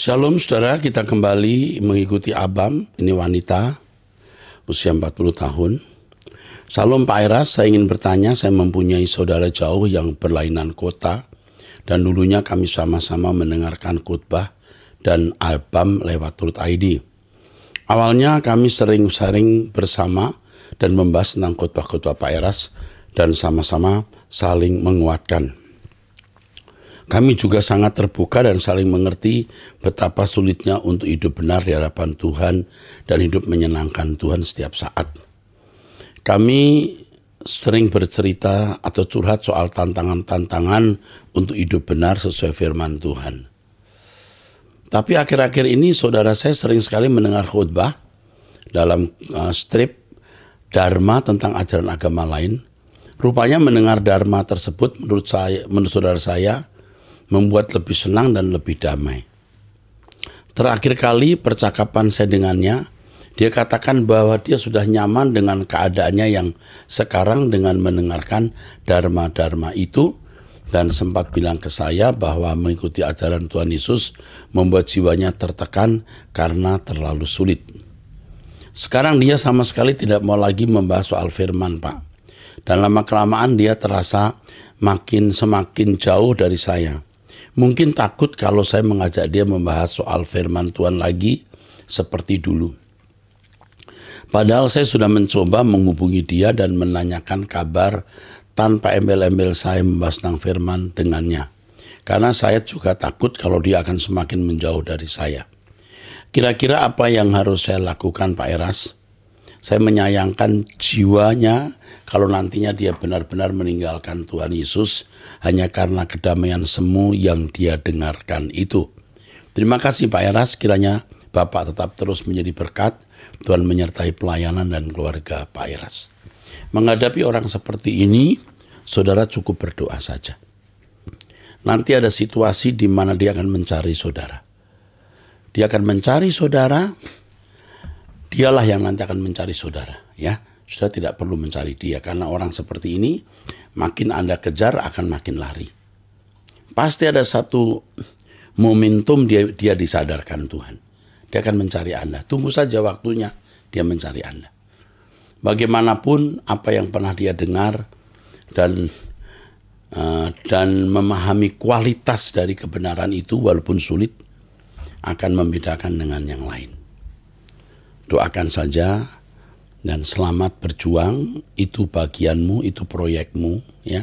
Shalom saudara, kita kembali mengikuti Abam, ini wanita usia 40 tahun. Shalom Pak Eras, saya ingin bertanya, saya mempunyai saudara jauh yang berlainan kota dan dulunya kami sama-sama mendengarkan khutbah dan abam lewat turut ID. Awalnya kami sering-sering bersama dan membahas tentang khutbah-khutbah Pak Eras dan sama-sama saling menguatkan. Kami juga sangat terbuka dan saling mengerti betapa sulitnya untuk hidup benar di hadapan Tuhan dan hidup menyenangkan Tuhan setiap saat. Kami sering bercerita atau curhat soal tantangan-tantangan untuk hidup benar sesuai firman Tuhan. Tapi akhir-akhir ini saudara saya sering sekali mendengar khutbah dalam eh, strip Dharma tentang ajaran agama lain. Rupanya mendengar Dharma tersebut menurut saya menurut saudara saya membuat lebih senang dan lebih damai. Terakhir kali percakapan saya dengannya, dia katakan bahwa dia sudah nyaman dengan keadaannya yang sekarang dengan mendengarkan dharma-dharma itu dan sempat bilang ke saya bahwa mengikuti ajaran Tuhan Yesus membuat jiwanya tertekan karena terlalu sulit. Sekarang dia sama sekali tidak mau lagi membahas soal firman, Pak. Dan lama-kelamaan dia terasa makin semakin jauh dari saya mungkin takut kalau saya mengajak dia membahas soal firman Tuhan lagi seperti dulu. Padahal saya sudah mencoba menghubungi dia dan menanyakan kabar tanpa embel-embel saya membahas tentang firman dengannya. Karena saya juga takut kalau dia akan semakin menjauh dari saya. Kira-kira apa yang harus saya lakukan Pak Eras? Saya menyayangkan jiwanya kalau nantinya dia benar-benar meninggalkan Tuhan Yesus hanya karena kedamaian semu yang dia dengarkan itu. Terima kasih Pak Eras, kiranya Bapak tetap terus menjadi berkat, Tuhan menyertai pelayanan dan keluarga Pak Eras. Menghadapi orang seperti ini, saudara cukup berdoa saja. Nanti ada situasi di mana dia akan mencari saudara. Dia akan mencari saudara, dialah yang nanti akan mencari saudara ya sudah tidak perlu mencari dia karena orang seperti ini makin anda kejar akan makin lari pasti ada satu momentum dia dia disadarkan Tuhan dia akan mencari anda tunggu saja waktunya dia mencari anda bagaimanapun apa yang pernah dia dengar dan uh, dan memahami kualitas dari kebenaran itu walaupun sulit akan membedakan dengan yang lain doakan saja dan selamat berjuang itu bagianmu itu proyekmu ya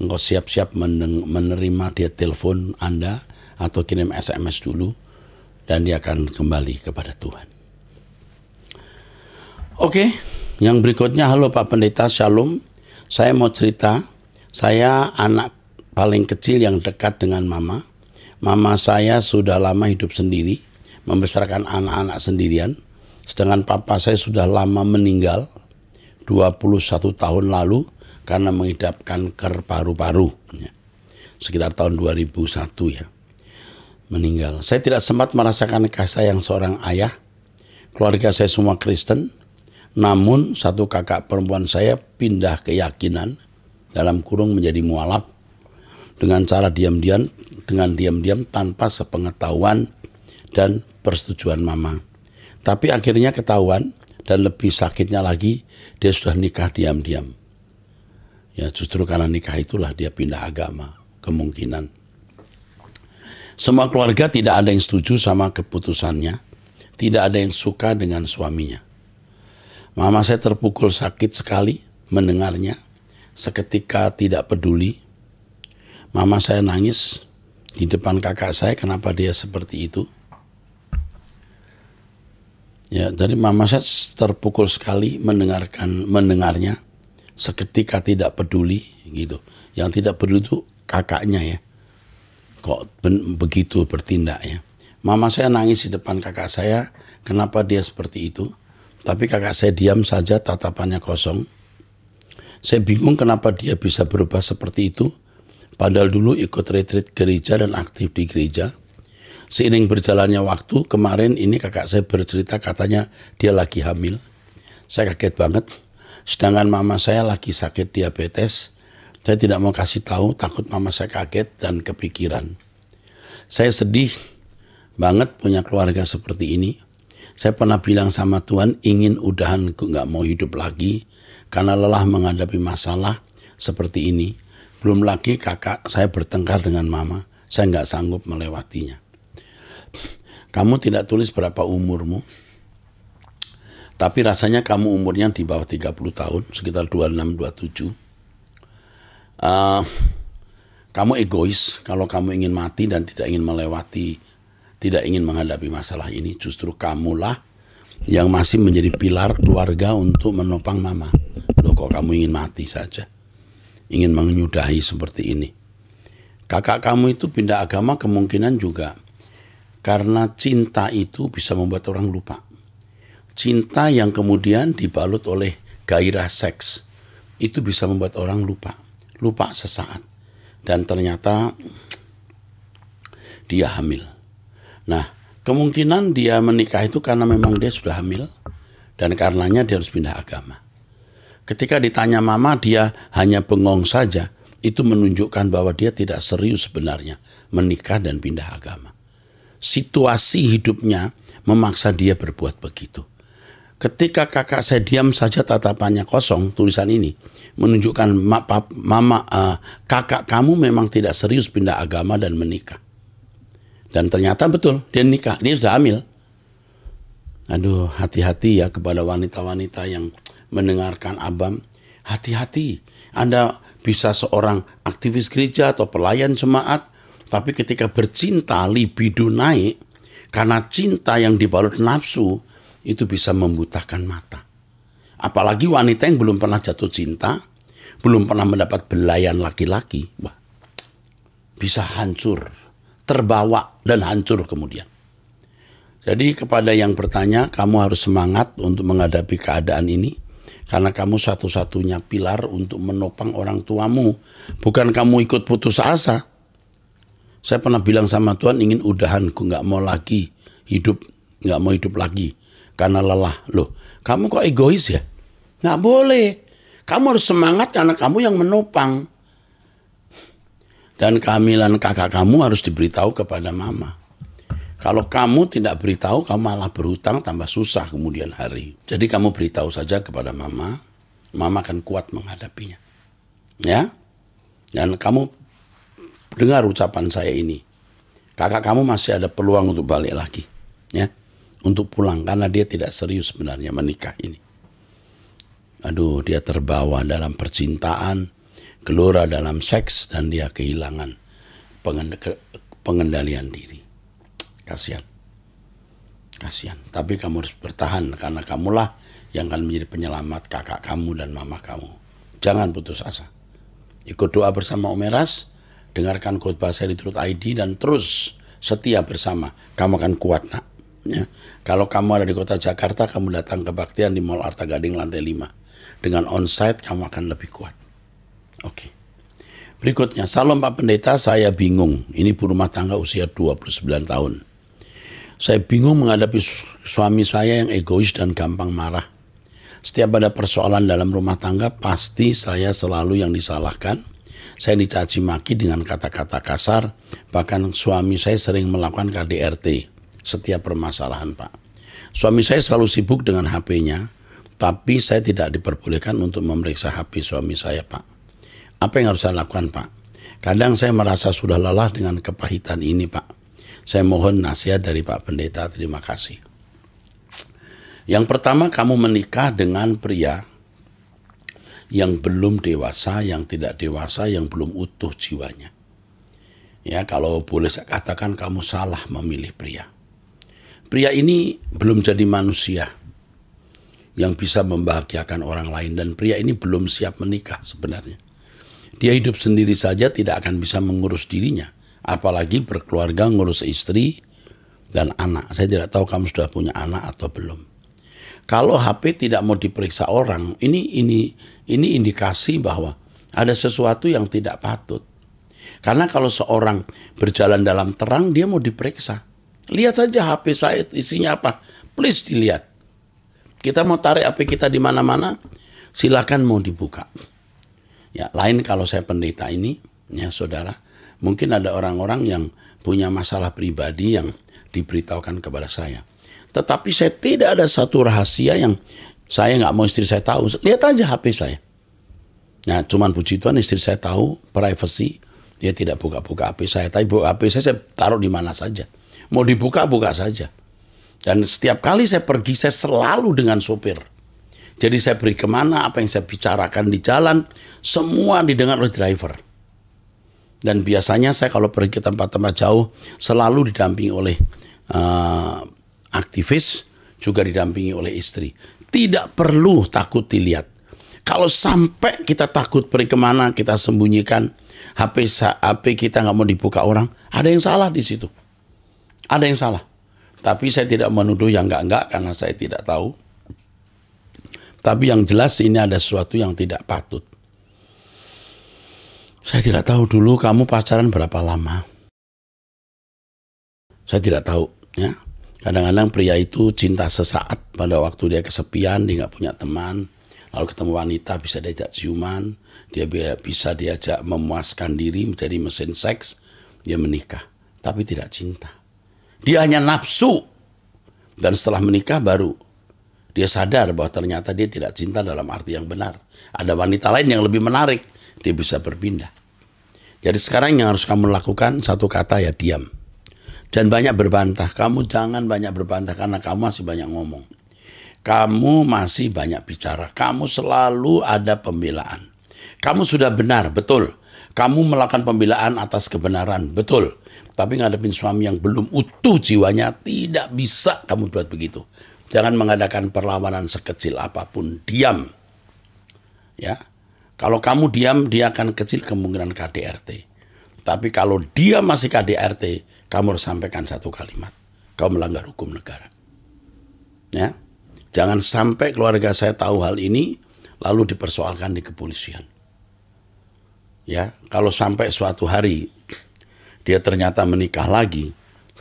engkau siap-siap menerima dia telepon Anda atau kirim SMS dulu dan dia akan kembali kepada Tuhan Oke yang berikutnya halo Pak Pendeta Shalom saya mau cerita saya anak paling kecil yang dekat dengan mama mama saya sudah lama hidup sendiri membesarkan anak-anak sendirian Sedangkan papa saya sudah lama meninggal, 21 tahun lalu, karena mengidap kanker paru-paru. Ya. Sekitar tahun 2001 ya, meninggal. Saya tidak sempat merasakan kasih yang seorang ayah. Keluarga saya semua Kristen, namun satu kakak perempuan saya pindah keyakinan dalam kurung menjadi mualaf dengan cara diam-diam dengan diam-diam tanpa sepengetahuan dan persetujuan mama. Tapi akhirnya ketahuan dan lebih sakitnya lagi dia sudah nikah diam-diam. Ya justru karena nikah itulah dia pindah agama kemungkinan. Semua keluarga tidak ada yang setuju sama keputusannya. Tidak ada yang suka dengan suaminya. Mama saya terpukul sakit sekali mendengarnya. Seketika tidak peduli. Mama saya nangis di depan kakak saya kenapa dia seperti itu. Ya, jadi mama saya terpukul sekali mendengarkan mendengarnya seketika tidak peduli gitu. Yang tidak peduli itu kakaknya ya. Kok begitu bertindak ya. Mama saya nangis di depan kakak saya, kenapa dia seperti itu? Tapi kakak saya diam saja, tatapannya kosong. Saya bingung kenapa dia bisa berubah seperti itu. Padahal dulu ikut retreat gereja dan aktif di gereja seiring berjalannya waktu kemarin ini kakak saya bercerita katanya dia lagi hamil. Saya kaget banget. Sedangkan mama saya lagi sakit diabetes. Saya tidak mau kasih tahu takut mama saya kaget dan kepikiran. Saya sedih banget punya keluarga seperti ini. Saya pernah bilang sama Tuhan ingin udahan gak mau hidup lagi karena lelah menghadapi masalah seperti ini. Belum lagi kakak saya bertengkar dengan mama. Saya nggak sanggup melewatinya. Kamu tidak tulis berapa umurmu, tapi rasanya kamu umurnya di bawah 30 tahun, sekitar 26-27. Uh, eh, kamu egois kalau kamu ingin mati dan tidak ingin melewati, tidak ingin menghadapi masalah ini, justru kamulah yang masih menjadi pilar keluarga untuk menopang mama. Loh kok kamu ingin mati saja? Ingin menyudahi seperti ini. Kakak kamu itu pindah agama kemungkinan juga karena cinta itu bisa membuat orang lupa. Cinta yang kemudian dibalut oleh gairah seks itu bisa membuat orang lupa, lupa sesaat. Dan ternyata dia hamil. Nah, kemungkinan dia menikah itu karena memang dia sudah hamil dan karenanya dia harus pindah agama. Ketika ditanya mama, dia hanya bengong saja. Itu menunjukkan bahwa dia tidak serius sebenarnya menikah dan pindah agama situasi hidupnya memaksa dia berbuat begitu. Ketika kakak saya diam saja tatapannya kosong, tulisan ini menunjukkan mama uh, kakak kamu memang tidak serius pindah agama dan menikah. Dan ternyata betul dia nikah, dia sudah hamil. Aduh, hati-hati ya kepada wanita-wanita yang mendengarkan Abam. Hati-hati, Anda bisa seorang aktivis gereja atau pelayan jemaat tapi ketika bercinta libido naik karena cinta yang dibalut nafsu itu bisa membutakan mata. Apalagi wanita yang belum pernah jatuh cinta, belum pernah mendapat belayan laki-laki, bisa hancur, terbawa dan hancur kemudian. Jadi kepada yang bertanya, kamu harus semangat untuk menghadapi keadaan ini karena kamu satu-satunya pilar untuk menopang orang tuamu, bukan kamu ikut putus asa. Saya pernah bilang sama Tuhan ingin udahan, ku nggak mau lagi hidup, nggak mau hidup lagi karena lelah. Loh, kamu kok egois ya? Nggak boleh. Kamu harus semangat karena kamu yang menopang. Dan kehamilan kakak kamu harus diberitahu kepada mama. Kalau kamu tidak beritahu, kamu malah berhutang tambah susah kemudian hari. Jadi kamu beritahu saja kepada mama, mama akan kuat menghadapinya. Ya? Dan kamu dengar ucapan saya ini. Kakak kamu masih ada peluang untuk balik lagi, ya, untuk pulang karena dia tidak serius sebenarnya menikah ini. Aduh, dia terbawa dalam percintaan, gelora dalam seks dan dia kehilangan pengendalian diri. Kasihan. Kasihan. Tapi kamu harus bertahan karena kamulah yang akan menjadi penyelamat kakak kamu dan mama kamu. Jangan putus asa. Ikut doa bersama Omeras dengarkan khotbah saya ID dan terus setia bersama. Kamu akan kuat, nak. Ya. Kalau kamu ada di kota Jakarta, kamu datang ke Baktian di Mall Arta Gading lantai 5. Dengan onsite, kamu akan lebih kuat. Oke. Berikutnya, salam Pak Pendeta, saya bingung. Ini ibu rumah tangga usia 29 tahun. Saya bingung menghadapi suami saya yang egois dan gampang marah. Setiap ada persoalan dalam rumah tangga, pasti saya selalu yang disalahkan saya dicaci maki dengan kata-kata kasar, bahkan suami saya sering melakukan KDRT setiap permasalahan, Pak. Suami saya selalu sibuk dengan HP-nya, tapi saya tidak diperbolehkan untuk memeriksa HP suami saya, Pak. Apa yang harus saya lakukan, Pak? Kadang saya merasa sudah lelah dengan kepahitan ini, Pak. Saya mohon nasihat dari Pak Pendeta. Terima kasih. Yang pertama, kamu menikah dengan pria yang belum dewasa, yang tidak dewasa, yang belum utuh jiwanya. Ya, kalau boleh saya katakan kamu salah memilih pria. Pria ini belum jadi manusia yang bisa membahagiakan orang lain dan pria ini belum siap menikah sebenarnya. Dia hidup sendiri saja tidak akan bisa mengurus dirinya, apalagi berkeluarga ngurus istri dan anak. Saya tidak tahu kamu sudah punya anak atau belum. Kalau HP tidak mau diperiksa orang, ini ini ini indikasi bahwa ada sesuatu yang tidak patut. Karena kalau seorang berjalan dalam terang, dia mau diperiksa. Lihat saja HP saya isinya apa. Please dilihat. Kita mau tarik HP kita di mana-mana, silakan mau dibuka. Ya, lain kalau saya pendeta ini, ya saudara, mungkin ada orang-orang yang punya masalah pribadi yang diberitahukan kepada saya. Tetapi saya tidak ada satu rahasia yang saya nggak mau istri saya tahu. Lihat aja HP saya. Nah, cuman puji Tuhan istri saya tahu privacy. Dia tidak buka-buka HP saya. Tapi buka HP saya, saya taruh di mana saja. Mau dibuka, buka saja. Dan setiap kali saya pergi, saya selalu dengan sopir. Jadi saya beri kemana, apa yang saya bicarakan di jalan, semua didengar oleh driver. Dan biasanya saya kalau pergi ke tempat-tempat jauh, selalu didampingi oleh uh, aktivis, juga didampingi oleh istri. Tidak perlu takut dilihat. Kalau sampai kita takut pergi kemana, kita sembunyikan HP, HP kita nggak mau dibuka orang, ada yang salah di situ. Ada yang salah. Tapi saya tidak menuduh yang nggak enggak karena saya tidak tahu. Tapi yang jelas ini ada sesuatu yang tidak patut. Saya tidak tahu dulu kamu pacaran berapa lama. Saya tidak tahu, ya. Kadang-kadang pria itu cinta sesaat pada waktu dia kesepian, dia nggak punya teman. Lalu ketemu wanita bisa diajak ciuman, dia bisa diajak memuaskan diri menjadi mesin seks, dia menikah. Tapi tidak cinta. Dia hanya nafsu. Dan setelah menikah baru dia sadar bahwa ternyata dia tidak cinta dalam arti yang benar. Ada wanita lain yang lebih menarik, dia bisa berpindah. Jadi sekarang yang harus kamu lakukan satu kata ya diam. Dan banyak berbantah. Kamu jangan banyak berbantah karena kamu masih banyak ngomong. Kamu masih banyak bicara. Kamu selalu ada pembelaan. Kamu sudah benar, betul. Kamu melakukan pembelaan atas kebenaran, betul. Tapi ngadepin suami yang belum utuh jiwanya, tidak bisa kamu buat begitu. Jangan mengadakan perlawanan sekecil apapun. Diam. Ya. Kalau kamu diam, dia akan kecil kemungkinan KDRT. Tapi kalau dia masih KDRT, kamu harus sampaikan satu kalimat. Kau melanggar hukum negara. Ya. Jangan sampai keluarga saya tahu hal ini lalu dipersoalkan di kepolisian. Ya, kalau sampai suatu hari dia ternyata menikah lagi,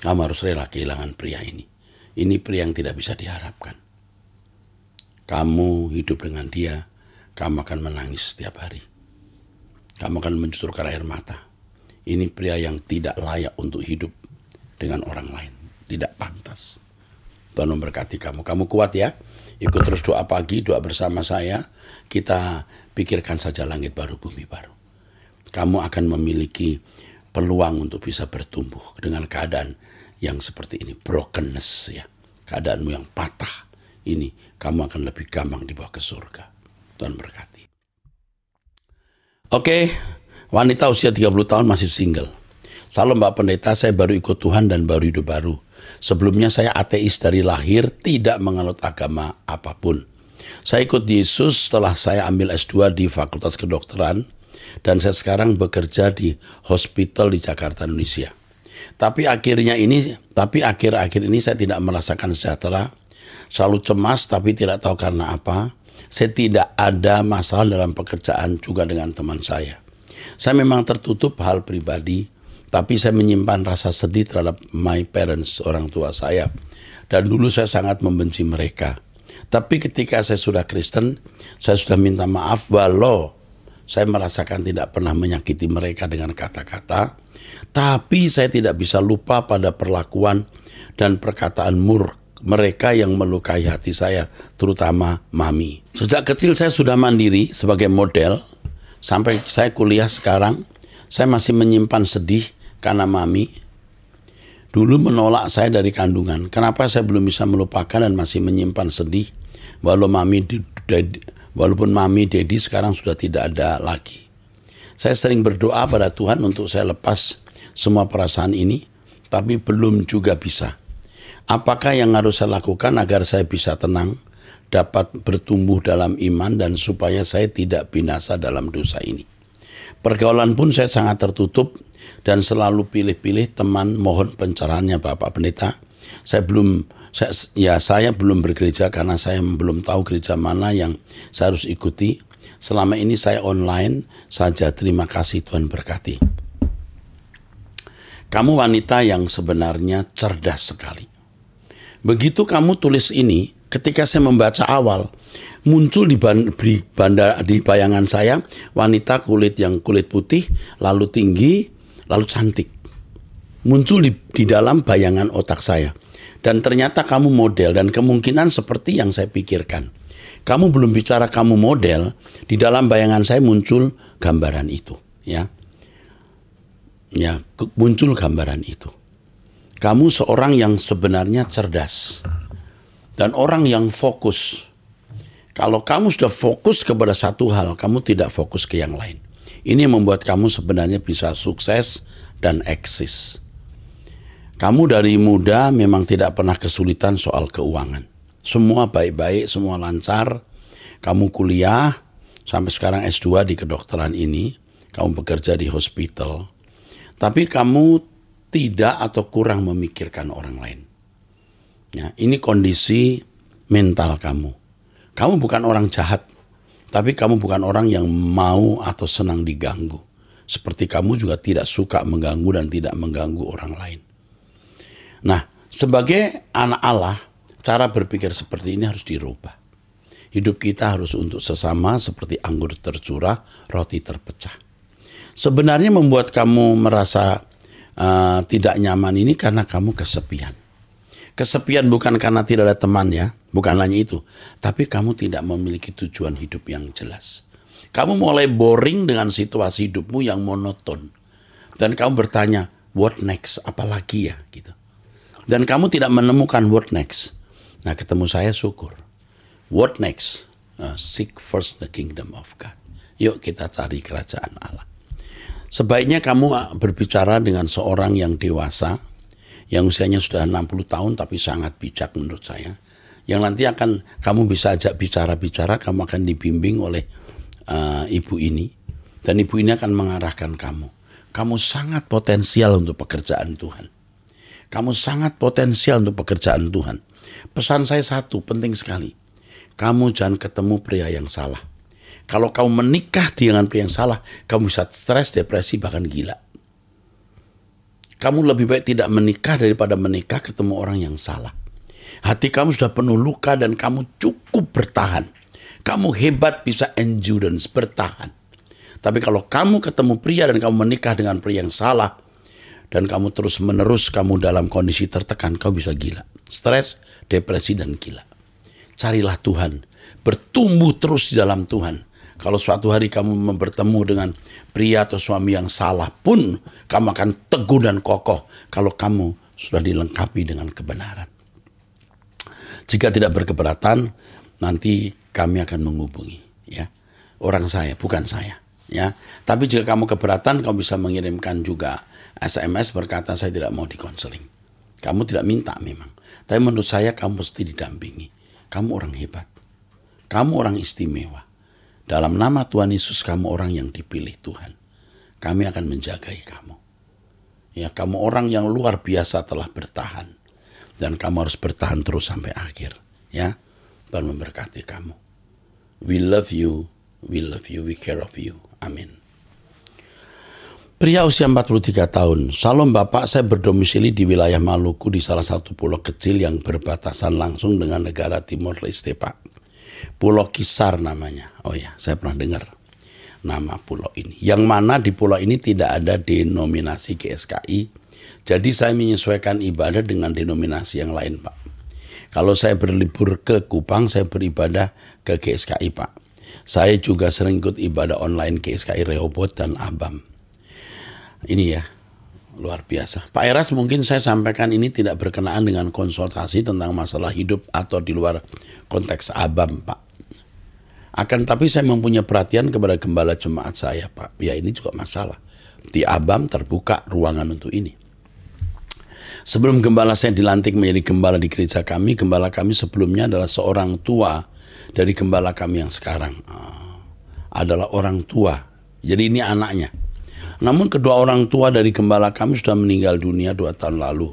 kamu harus rela kehilangan pria ini. Ini pria yang tidak bisa diharapkan. Kamu hidup dengan dia, kamu akan menangis setiap hari. Kamu akan mencucurkan air mata. Ini pria yang tidak layak untuk hidup dengan orang lain. Tidak pantas. Tuhan memberkati kamu. Kamu kuat ya. Ikut terus doa pagi, doa bersama saya. Kita pikirkan saja langit baru, bumi baru. Kamu akan memiliki peluang untuk bisa bertumbuh dengan keadaan yang seperti ini. Brokenness ya. Keadaanmu yang patah. Ini kamu akan lebih gampang dibawa ke surga. Tuhan berkati. Oke, wanita usia 30 tahun masih single. Salam Pak Pendeta, saya baru ikut Tuhan dan baru hidup baru. Sebelumnya saya ateis dari lahir, tidak menganut agama apapun. Saya ikut Yesus setelah saya ambil S2 di Fakultas Kedokteran dan saya sekarang bekerja di hospital di Jakarta, Indonesia. Tapi akhirnya ini, tapi akhir-akhir ini saya tidak merasakan sejahtera, selalu cemas tapi tidak tahu karena apa. Saya tidak ada masalah dalam pekerjaan juga dengan teman saya. Saya memang tertutup hal pribadi, tapi saya menyimpan rasa sedih terhadap my parents, orang tua saya. Dan dulu saya sangat membenci mereka. Tapi ketika saya sudah Kristen, saya sudah minta maaf walau saya merasakan tidak pernah menyakiti mereka dengan kata-kata. Tapi saya tidak bisa lupa pada perlakuan dan perkataan murk mereka yang melukai hati saya, terutama mami. Sejak kecil saya sudah mandiri sebagai model, sampai saya kuliah sekarang, saya masih menyimpan sedih karena mami dulu menolak saya dari kandungan. Kenapa saya belum bisa melupakan dan masih menyimpan sedih walau mami walaupun mami dedi sekarang sudah tidak ada lagi. Saya sering berdoa pada Tuhan untuk saya lepas semua perasaan ini, tapi belum juga bisa. Apakah yang harus saya lakukan agar saya bisa tenang? dapat bertumbuh dalam iman dan supaya saya tidak binasa dalam dosa ini. Pergaulan pun saya sangat tertutup dan selalu pilih-pilih teman mohon pencerahannya Bapak Pendeta. Saya belum saya, ya saya belum bergereja karena saya belum tahu gereja mana yang saya harus ikuti. Selama ini saya online saja. Terima kasih Tuhan berkati. Kamu wanita yang sebenarnya cerdas sekali. Begitu kamu tulis ini, ketika saya membaca awal, muncul di, ban, bandar, di bayangan saya wanita kulit yang kulit putih, lalu tinggi, lalu cantik. Muncul di, di dalam bayangan otak saya. Dan ternyata kamu model dan kemungkinan seperti yang saya pikirkan. Kamu belum bicara kamu model, di dalam bayangan saya muncul gambaran itu, ya. Ya, muncul gambaran itu. Kamu seorang yang sebenarnya cerdas dan orang yang fokus. Kalau kamu sudah fokus kepada satu hal, kamu tidak fokus ke yang lain. Ini yang membuat kamu sebenarnya bisa sukses dan eksis. Kamu dari muda memang tidak pernah kesulitan soal keuangan. Semua baik-baik, semua lancar. Kamu kuliah, sampai sekarang S2 di kedokteran ini. Kamu bekerja di hospital. Tapi kamu tidak atau kurang memikirkan orang lain. Ya, ini kondisi mental kamu. Kamu bukan orang jahat. Tapi kamu bukan orang yang mau atau senang diganggu. Seperti kamu juga tidak suka mengganggu dan tidak mengganggu orang lain. Nah, sebagai anak Allah, cara berpikir seperti ini harus dirubah. Hidup kita harus untuk sesama seperti anggur tercurah, roti terpecah. Sebenarnya membuat kamu merasa uh, tidak nyaman ini karena kamu kesepian Kesepian bukan karena tidak ada teman ya, bukan hanya itu. Tapi kamu tidak memiliki tujuan hidup yang jelas. Kamu mulai boring dengan situasi hidupmu yang monoton. Dan kamu bertanya, what next? Apalagi ya? gitu. Dan kamu tidak menemukan what next. Nah ketemu saya syukur. What next? Uh, seek first the kingdom of God. Yuk kita cari kerajaan Allah. Sebaiknya kamu ah, berbicara dengan seorang yang dewasa, yang usianya sudah 60 tahun tapi sangat bijak menurut saya. Yang nanti akan kamu bisa ajak bicara-bicara, kamu akan dibimbing oleh uh, ibu ini dan ibu ini akan mengarahkan kamu. Kamu sangat potensial untuk pekerjaan Tuhan. Kamu sangat potensial untuk pekerjaan Tuhan. Pesan saya satu, penting sekali. Kamu jangan ketemu pria yang salah. Kalau kamu menikah dengan pria yang salah, kamu bisa stres, depresi, bahkan gila. Kamu lebih baik tidak menikah daripada menikah ketemu orang yang salah. Hati kamu sudah penuh luka dan kamu cukup bertahan. Kamu hebat bisa endurance, bertahan. Tapi kalau kamu ketemu pria dan kamu menikah dengan pria yang salah, dan kamu terus menerus kamu dalam kondisi tertekan, kau bisa gila. Stres, depresi, dan gila. Carilah Tuhan. Bertumbuh terus di dalam Tuhan. Kalau suatu hari kamu bertemu dengan pria atau suami yang salah pun, kamu akan teguh dan kokoh kalau kamu sudah dilengkapi dengan kebenaran. Jika tidak berkeberatan, nanti kami akan menghubungi ya orang saya, bukan saya ya. Tapi jika kamu keberatan, kamu bisa mengirimkan juga SMS berkata saya tidak mau dikonseling. Kamu tidak minta memang. Tapi menurut saya kamu mesti didampingi. Kamu orang hebat. Kamu orang istimewa. Dalam nama Tuhan Yesus kamu orang yang dipilih Tuhan. Kami akan menjagai kamu. Ya, kamu orang yang luar biasa telah bertahan dan kamu harus bertahan terus sampai akhir, ya. Tuhan memberkati kamu. We love you, we love you, we care of you. Amin. Pria usia 43 tahun, Salam Bapak, saya berdomisili di wilayah Maluku di salah satu pulau kecil yang berbatasan langsung dengan negara Timur Leste, Pak. Pulau Kisar namanya. Oh ya, saya pernah dengar nama pulau ini. Yang mana di pulau ini tidak ada denominasi GSKI. Jadi saya menyesuaikan ibadah dengan denominasi yang lain, Pak. Kalau saya berlibur ke Kupang, saya beribadah ke GSKI, Pak. Saya juga sering ikut ibadah online GSKI Rehoboth dan Abam. Ini ya, Luar biasa. Pak Eras mungkin saya sampaikan ini tidak berkenaan dengan konsultasi tentang masalah hidup atau di luar konteks abam Pak. Akan tapi saya mempunyai perhatian kepada gembala jemaat saya Pak. Ya ini juga masalah. Di abam terbuka ruangan untuk ini. Sebelum gembala saya dilantik menjadi gembala di gereja kami, gembala kami sebelumnya adalah seorang tua dari gembala kami yang sekarang. Ah, adalah orang tua. Jadi ini anaknya namun kedua orang tua dari gembala kami sudah meninggal dunia dua tahun lalu.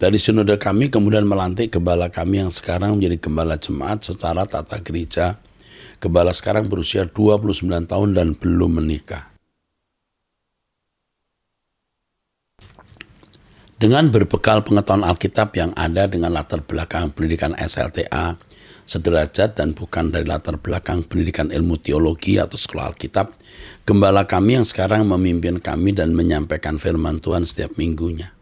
Dari sinode kami kemudian melantik gembala kami yang sekarang menjadi gembala jemaat secara tata gereja. Gembala sekarang berusia 29 tahun dan belum menikah. Dengan berbekal pengetahuan Alkitab yang ada dengan latar belakang pendidikan SLTA, sederajat dan bukan dari latar belakang pendidikan ilmu teologi atau sekolah Alkitab, gembala kami yang sekarang memimpin kami dan menyampaikan firman Tuhan setiap minggunya.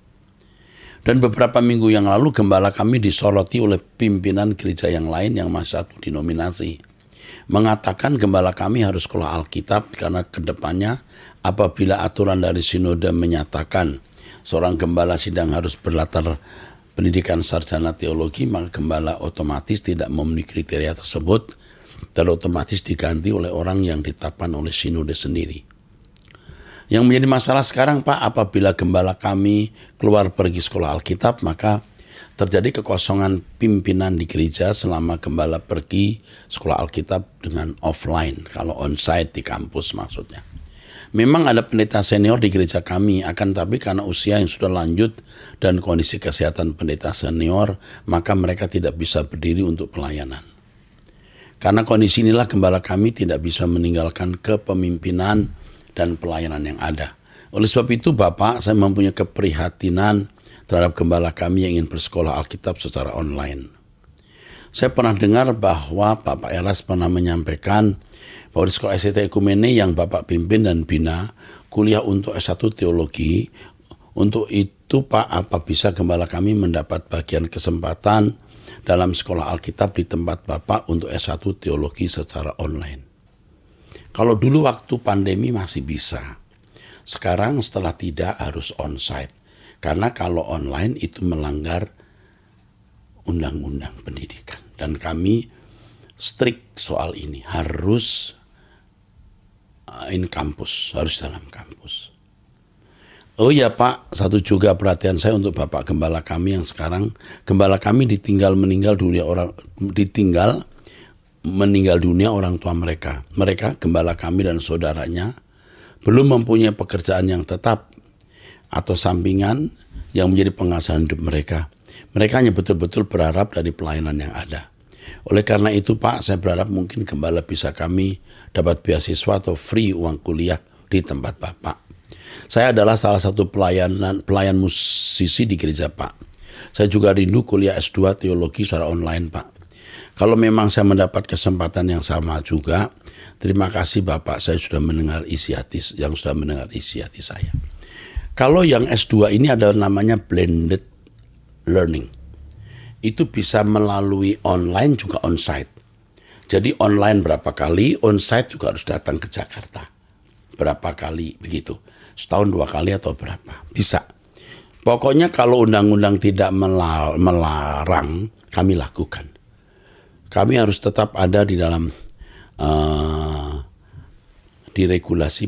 Dan beberapa minggu yang lalu gembala kami disoroti oleh pimpinan gereja yang lain yang masih satu dinominasi, Mengatakan gembala kami harus sekolah Alkitab karena kedepannya apabila aturan dari sinode menyatakan seorang gembala sidang harus berlatar pendidikan sarjana teologi maka gembala otomatis tidak memenuhi kriteria tersebut dan otomatis diganti oleh orang yang ditapan oleh sinode sendiri. Yang menjadi masalah sekarang Pak apabila gembala kami keluar pergi sekolah Alkitab maka terjadi kekosongan pimpinan di gereja selama gembala pergi sekolah Alkitab dengan offline kalau onsite di kampus maksudnya. Memang ada pendeta senior di gereja kami, akan tapi karena usia yang sudah lanjut dan kondisi kesehatan pendeta senior, maka mereka tidak bisa berdiri untuk pelayanan. Karena kondisi inilah gembala kami tidak bisa meninggalkan kepemimpinan dan pelayanan yang ada. Oleh sebab itu Bapak, saya mempunyai keprihatinan terhadap gembala kami yang ingin bersekolah Alkitab secara online. Saya pernah dengar bahwa Bapak Eras pernah menyampaikan bahwa di sekolah SCT Ekumene yang Bapak pimpin dan bina kuliah untuk S1 Teologi, untuk itu Pak apa bisa gembala kami mendapat bagian kesempatan dalam sekolah Alkitab di tempat Bapak untuk S1 Teologi secara online. Kalau dulu waktu pandemi masih bisa. Sekarang setelah tidak harus onsite. Karena kalau online itu melanggar undang-undang pendidikan dan kami strict soal ini harus uh, in kampus harus dalam kampus oh ya pak satu juga perhatian saya untuk bapak gembala kami yang sekarang gembala kami ditinggal meninggal dunia orang ditinggal meninggal dunia orang tua mereka mereka gembala kami dan saudaranya belum mempunyai pekerjaan yang tetap atau sampingan yang menjadi penghasilan hidup mereka mereka hanya betul-betul berharap dari pelayanan yang ada. Oleh karena itu Pak, saya berharap mungkin gembala bisa kami dapat beasiswa atau free uang kuliah di tempat Bapak. Saya adalah salah satu pelayanan pelayan musisi di gereja Pak. Saya juga rindu kuliah S2 teologi secara online Pak. Kalau memang saya mendapat kesempatan yang sama juga, terima kasih Bapak saya sudah mendengar isi hati yang sudah mendengar isi hati saya. Kalau yang S2 ini ada namanya blended learning. Itu bisa melalui online juga onsite. Jadi online berapa kali, onsite juga harus datang ke Jakarta. Berapa kali begitu. Setahun dua kali atau berapa. Bisa. Pokoknya kalau undang-undang tidak melarang, kami lakukan. Kami harus tetap ada di dalam uh, di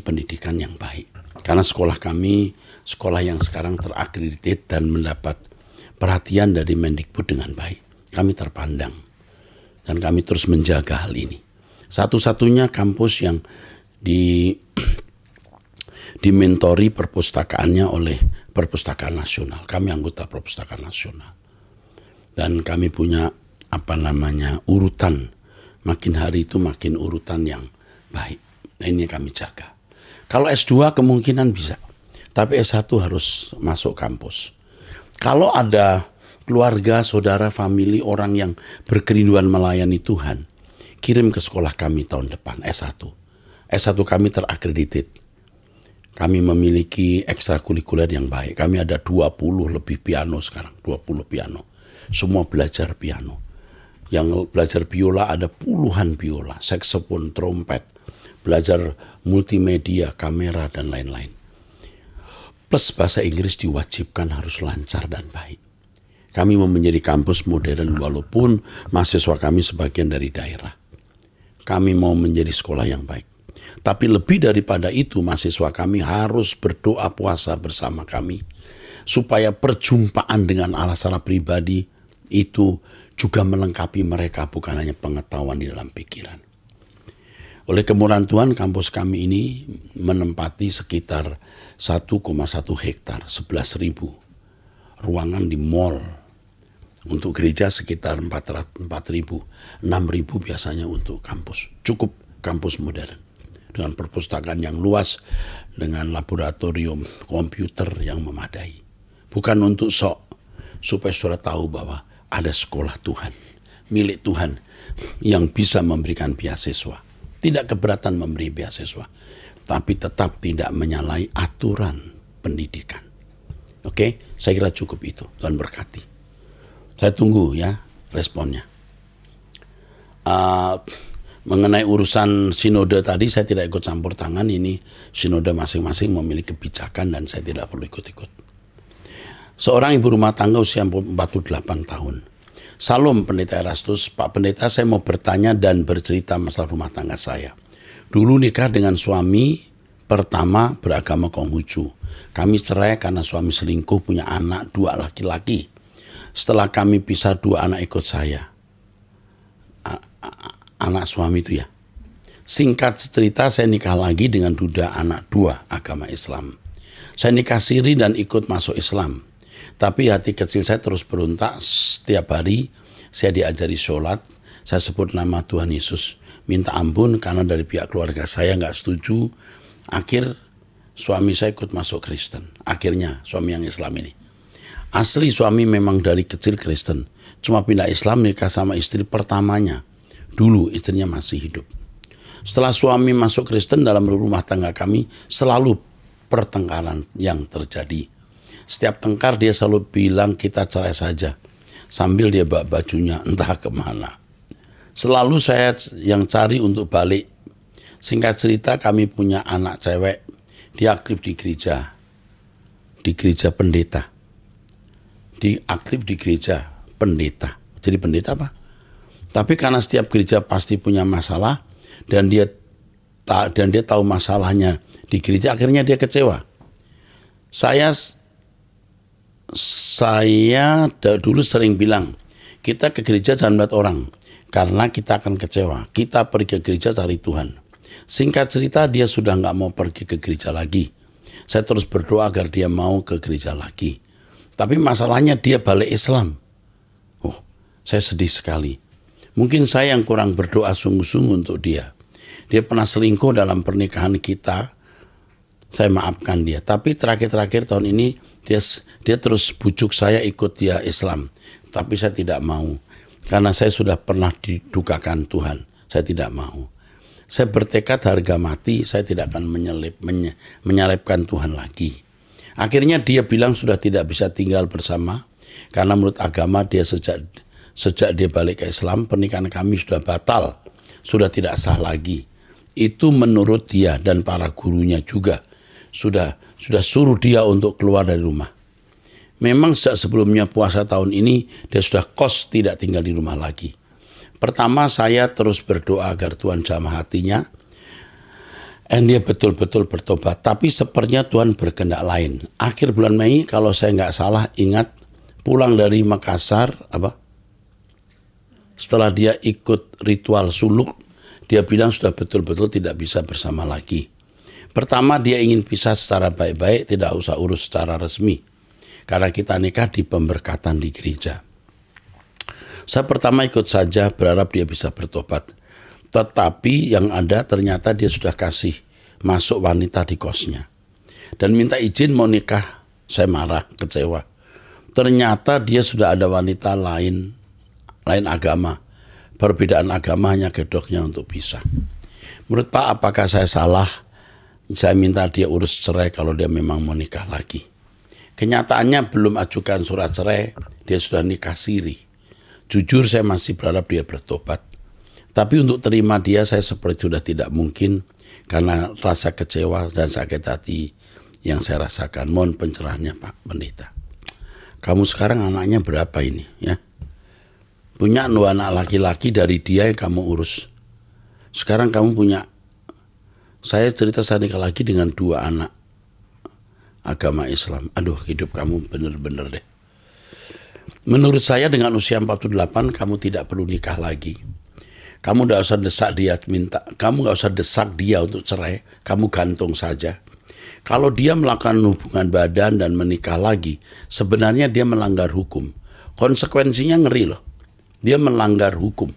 pendidikan yang baik. Karena sekolah kami, sekolah yang sekarang terakredit dan mendapat perhatian dari Mendikbud dengan baik. Kami terpandang dan kami terus menjaga hal ini. Satu-satunya kampus yang di dimentori perpustakaannya oleh perpustakaan nasional. Kami anggota perpustakaan nasional. Dan kami punya apa namanya urutan. Makin hari itu makin urutan yang baik. Nah, ini kami jaga. Kalau S2 kemungkinan bisa. Tapi S1 harus masuk kampus. Kalau ada keluarga, saudara, family, orang yang berkerinduan melayani Tuhan, kirim ke sekolah kami tahun depan, S1. S1 kami terakredited. Kami memiliki ekstrakurikuler yang baik. Kami ada 20 lebih piano sekarang, 20 piano. Semua belajar piano. Yang belajar biola ada puluhan biola, saxophone, trompet, belajar multimedia, kamera, dan lain-lain Plus bahasa Inggris diwajibkan harus lancar dan baik. Kami mau menjadi kampus modern walaupun mahasiswa kami sebagian dari daerah. Kami mau menjadi sekolah yang baik. Tapi lebih daripada itu mahasiswa kami harus berdoa puasa bersama kami. Supaya perjumpaan dengan Allah secara pribadi itu juga melengkapi mereka bukan hanya pengetahuan di dalam pikiran. Oleh kemurahan Tuhan kampus kami ini menempati sekitar 1,1 hektar sebelas ribu. Ruangan di mall untuk gereja sekitar empat ribu, enam ribu biasanya untuk kampus. Cukup kampus modern. Dengan perpustakaan yang luas, dengan laboratorium komputer yang memadai. Bukan untuk sok, supaya saudara tahu bahwa ada sekolah Tuhan, milik Tuhan yang bisa memberikan beasiswa. Tidak keberatan memberi beasiswa tapi tetap tidak menyalahi aturan pendidikan. Oke, saya kira cukup itu. Tuhan berkati. Saya tunggu ya responnya. Uh, mengenai urusan sinode tadi saya tidak ikut campur tangan ini sinode masing-masing memiliki kebijakan dan saya tidak perlu ikut-ikut. Seorang ibu rumah tangga usia 48 tahun. Salam Pendeta Erastus, Pak Pendeta saya mau bertanya dan bercerita masalah rumah tangga saya. Dulu nikah dengan suami pertama beragama Konghucu. Kami cerai karena suami selingkuh punya anak dua laki-laki. Setelah kami pisah dua anak ikut saya. Anak suami itu ya. Singkat cerita saya nikah lagi dengan duda anak dua agama Islam. Saya nikah siri dan ikut masuk Islam. Tapi hati kecil saya terus beruntak setiap hari saya diajari sholat. Saya sebut nama Tuhan Yesus minta ampun karena dari pihak keluarga saya nggak setuju. Akhir suami saya ikut masuk Kristen. Akhirnya suami yang Islam ini. Asli suami memang dari kecil Kristen. Cuma pindah Islam nikah sama istri pertamanya. Dulu istrinya masih hidup. Setelah suami masuk Kristen dalam rumah tangga kami selalu pertengkaran yang terjadi. Setiap tengkar dia selalu bilang kita cerai saja. Sambil dia bawa bajunya entah kemana. Selalu saya yang cari untuk balik. Singkat cerita kami punya anak cewek. Dia aktif di gereja. Di gereja pendeta. Di aktif di gereja pendeta. Jadi pendeta apa? Tapi karena setiap gereja pasti punya masalah dan dia dan dia tahu masalahnya di gereja akhirnya dia kecewa. Saya saya dulu sering bilang kita ke gereja jangan buat orang, karena kita akan kecewa. Kita pergi ke gereja cari Tuhan. Singkat cerita dia sudah nggak mau pergi ke gereja lagi. Saya terus berdoa agar dia mau ke gereja lagi. Tapi masalahnya dia balik Islam. Oh, saya sedih sekali. Mungkin saya yang kurang berdoa sungguh-sungguh untuk dia. Dia pernah selingkuh dalam pernikahan kita. Saya maafkan dia. Tapi terakhir-terakhir tahun ini dia dia terus bujuk saya ikut dia Islam. Tapi saya tidak mau. Karena saya sudah pernah didukakan Tuhan. Saya tidak mau. Saya bertekad harga mati, saya tidak akan menyelip, menye, menyalipkan Tuhan lagi. Akhirnya dia bilang sudah tidak bisa tinggal bersama. Karena menurut agama dia sejak sejak dia balik ke Islam, pernikahan kami sudah batal. Sudah tidak sah lagi. Itu menurut dia dan para gurunya juga. Sudah sudah suruh dia untuk keluar dari rumah. Memang sejak sebelumnya puasa tahun ini, dia sudah kos tidak tinggal di rumah lagi. Pertama, saya terus berdoa agar Tuhan jamah hatinya, dan dia betul-betul bertobat. Tapi sepertinya Tuhan berkehendak lain. Akhir bulan Mei, kalau saya nggak salah, ingat pulang dari Makassar, apa? Setelah dia ikut ritual suluk, dia bilang sudah betul-betul tidak bisa bersama lagi. Pertama, dia ingin pisah secara baik-baik, tidak usah urus secara resmi karena kita nikah di pemberkatan di gereja. Saya pertama ikut saja berharap dia bisa bertobat. Tetapi yang ada ternyata dia sudah kasih masuk wanita di kosnya. Dan minta izin mau nikah, saya marah, kecewa. Ternyata dia sudah ada wanita lain, lain agama. Perbedaan agama hanya gedoknya untuk bisa. Menurut Pak, apakah saya salah? Saya minta dia urus cerai kalau dia memang mau nikah lagi. Kenyataannya belum ajukan surat cerai, dia sudah nikah siri. Jujur saya masih berharap dia bertobat. Tapi untuk terima dia saya seperti sudah tidak mungkin karena rasa kecewa dan sakit hati yang saya rasakan. Mohon pencerahannya Pak Pendeta. Kamu sekarang anaknya berapa ini ya? Punya dua anak laki-laki dari dia yang kamu urus. Sekarang kamu punya saya cerita saya nikah lagi dengan dua anak agama Islam. Aduh, hidup kamu bener-bener deh. Menurut saya dengan usia 48 kamu tidak perlu nikah lagi. Kamu nggak usah desak dia minta, kamu nggak usah desak dia untuk cerai, kamu gantung saja. Kalau dia melakukan hubungan badan dan menikah lagi, sebenarnya dia melanggar hukum. Konsekuensinya ngeri loh. Dia melanggar hukum.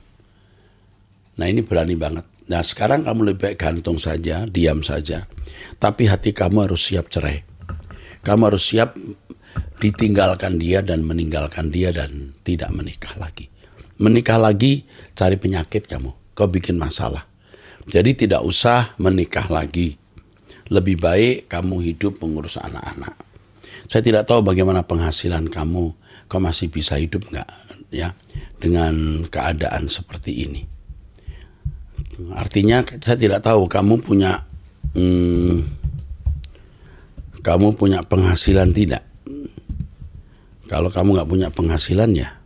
Nah ini berani banget. Nah sekarang kamu lebih baik gantung saja, diam saja. Tapi hati kamu harus siap cerai. Kamu harus siap ditinggalkan dia dan meninggalkan dia dan tidak menikah lagi. Menikah lagi cari penyakit kamu. Kau bikin masalah. Jadi tidak usah menikah lagi. Lebih baik kamu hidup mengurus anak-anak. Saya tidak tahu bagaimana penghasilan kamu. Kau masih bisa hidup nggak ya dengan keadaan seperti ini. Artinya saya tidak tahu kamu punya hmm, kamu punya penghasilan tidak? Kalau kamu nggak punya penghasilan ya,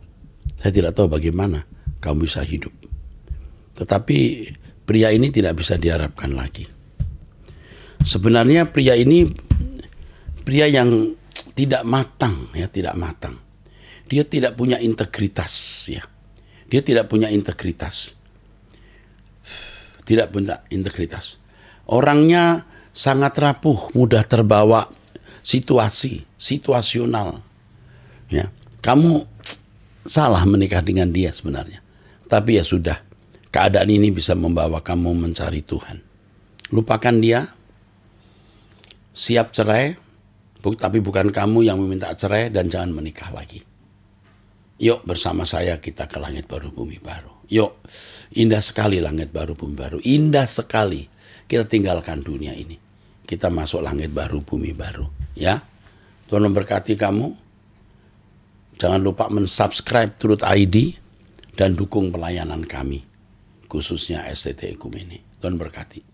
saya tidak tahu bagaimana kamu bisa hidup. Tetapi pria ini tidak bisa diharapkan lagi. Sebenarnya pria ini pria yang tidak matang ya, tidak matang. Dia tidak punya integritas ya. Dia tidak punya integritas. Tidak punya integritas. Orangnya sangat rapuh, mudah terbawa situasi, situasional. Ya, kamu salah menikah dengan dia sebenarnya. Tapi ya sudah, keadaan ini bisa membawa kamu mencari Tuhan. Lupakan dia, siap cerai, tapi bukan kamu yang meminta cerai dan jangan menikah lagi. Yuk bersama saya kita ke langit baru bumi baru. Yuk, indah sekali langit baru bumi baru. Indah sekali kita tinggalkan dunia ini. Kita masuk langit baru, bumi baru. Ya, Tuhan memberkati kamu. Jangan lupa mensubscribe Truth ID dan dukung pelayanan kami, khususnya STT Ekumeni. Tuhan berkati.